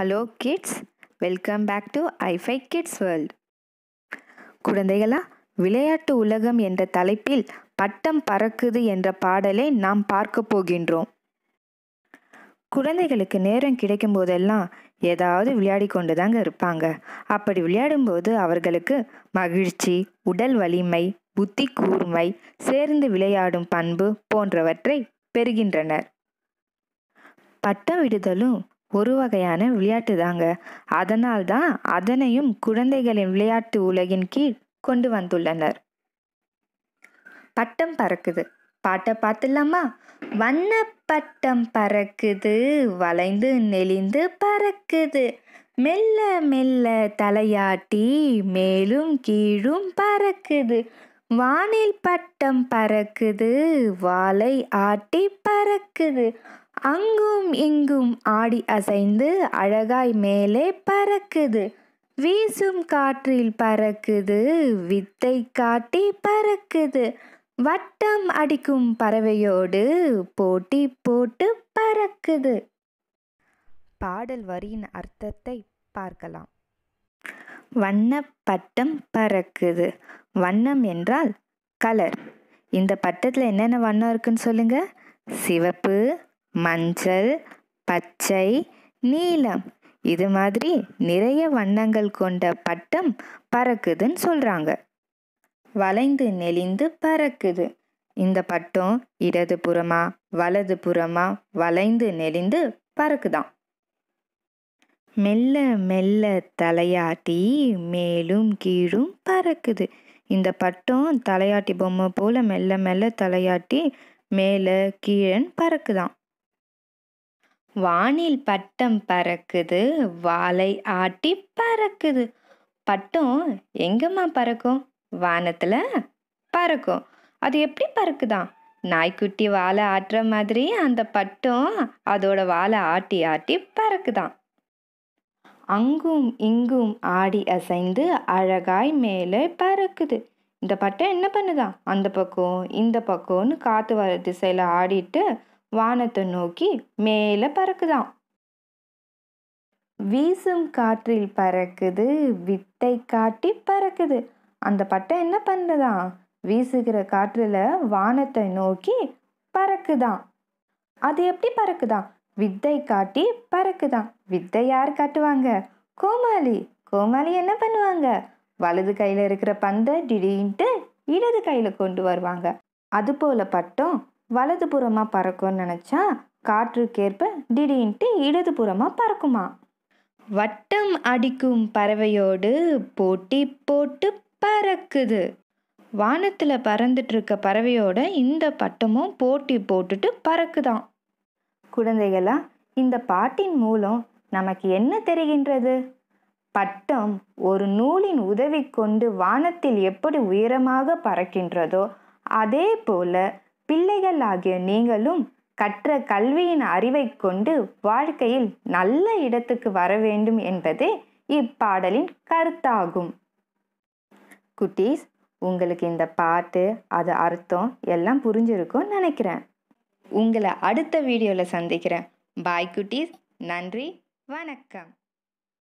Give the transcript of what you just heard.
hello kids welcome back to iFi kids world குழந்தைகளா விளையாட்டு உலகம் என்ற தலைப்பில் பட்டம் பறக்குது என்ற பாடலை நாம் பார்க்க போகின்றோம் குழந்தைகளுக்கு நேரம் கிடைக்கும் போதெல்லாம் ஏதாவது விளையாடி கொண்டு தாங்க இருப்பாங்க அப்படி விளையாடும்போது அவர்களுக்கு மகிழ்ச்சி உடல் வலிமை புத்தி கூர்மை சேர்ந்து விளையாடும் பண்பு போன்றவற்றை பெறுகின்றனர் பட்டம் விடுதலும் ஒரு வகையான விளையாட்டு தாங்க அதனால்தான் அதனையும் குழந்தைகளின் விளையாட்டு உலகின் கீழ் கொண்டு வந்துள்ளனர் பட்டம் பறக்குது பாட்டை பார்த்துலாமா வண்ண பட்டம் பறக்குது வளைந்து நெளிந்து பறக்குது மெல்ல மெல்ல தலையாட்டி மேலும் கீழும் பறக்குது வானில் பட்டம் பறக்குது வாளை ஆட்டி பறக்குது அங்கும் இங்கும் ஆடி அசைந்து அழகாய் மேலே பறக்குது வீசும் காற்றில் பறக்குது வித்தை காட்டி பறக்குது வட்டம் அடிக்கும் பறவையோடு போட்டி போட்டு பறக்குது பாடல் வரியின் அர்த்தத்தை பார்க்கலாம் வண்ண பட்டம் பறக்குது வண்ணம் என்றால் கலர் இந்த பட்டத்தில் என்னென்ன வண்ணம் இருக்குன்னு சொல்லுங்க சிவப்பு மஞ்சள் பச்சை நீலம் இது மாதிரி நிறைய வண்ணங்கள் கொண்ட பட்டம் பறக்குதுன்னு சொல்கிறாங்க வளைந்து நெளிந்து பறக்குது இந்த பட்டம் இடது புறமா வலது புறமா வளைந்து நெளிந்து பறக்குதான் மெல்ல மெல்ல தலையாட்டி மேலும் கீழும் பறக்குது இந்த பட்டம் தலையாட்டி பொம்மை போல மெல்ல மெல்ல தலையாட்டி மேலே கீழன் பறக்குதான் வானில் பட்டம் பறக்குது வாழை ஆட்டி பறக்குது பட்டம் எங்கம்மா பறக்கும் வானத்தில் பறக்கும் அது எப்படி பறக்குதான் நாய்க்குட்டி வாழை ஆட்டுற மாதிரி அந்த பட்டம் அதோட வாழை ஆட்டி ஆட்டி பறக்குதான் அங்கும் இங்கும் ஆடி அசைந்து அழகாய் மேலே பறக்குது இந்த பட்டை என்ன பண்ணுதான் அந்த பக்கம் இந்த பக்கம்னு காற்று வர திசையில் ஆடிட்டு வானத்தை நோக்கி மேலே பறக்குதான் வீசும் காற்றில் பறக்குது வித்தை காட்டி பறக்குது அந்த பட்டை என்ன பண்ணுதான் வீசுகிற காற்றில் வானத்தை நோக்கி பறக்குதான் அது எப்படி பறக்குதான் வித்தை காட்டி பறக்குதான் வித்தை யார் காட்டுவாங்க கோமாளி கோமாளி என்ன பண்ணுவாங்க வலது கையில் இருக்கிற பந்தை திடீர்ன்ட்டு இடது கையில் கொண்டு வருவாங்க அது போல பட்டம் வலது புறமாக பறக்கும்னு நினச்சா காற்றுக்கேற்ப திடீர்ன்ட்டு இடது புறமாக பறக்குமா வட்டம் அடிக்கும் பறவையோடு போட்டி போட்டு பறக்குது வானத்தில் பறந்துட்டு இருக்க பறவையோட இந்த பட்டமும் போட்டி போட்டுட்டு பறக்குதான் குழந்தைகளா இந்த பாட்டின் மூலம் நமக்கு என்ன தெரிகின்றது பட்டம் ஒரு நூலின் உதவி கொண்டு வானத்தில் எப்படி உயரமாக பறக்கின்றதோ அதே போல பிள்ளைகள் ஆகிய நீங்களும் கற்ற கல்வியின் அறிவை கொண்டு வாழ்க்கையில் நல்ல இடத்துக்கு வர வேண்டும் என்பதே இப்பாடலின் கருத்தாகும் குட்டீஸ் உங்களுக்கு இந்த பாட்டு அது அர்த்தம் எல்லாம் புரிஞ்சிருக்கும் நினைக்கிறேன் உங்களை அடுத்த வீடியோவில் சந்திக்கிறேன் பாய் குட்டீஸ் நன்றி வணக்கம்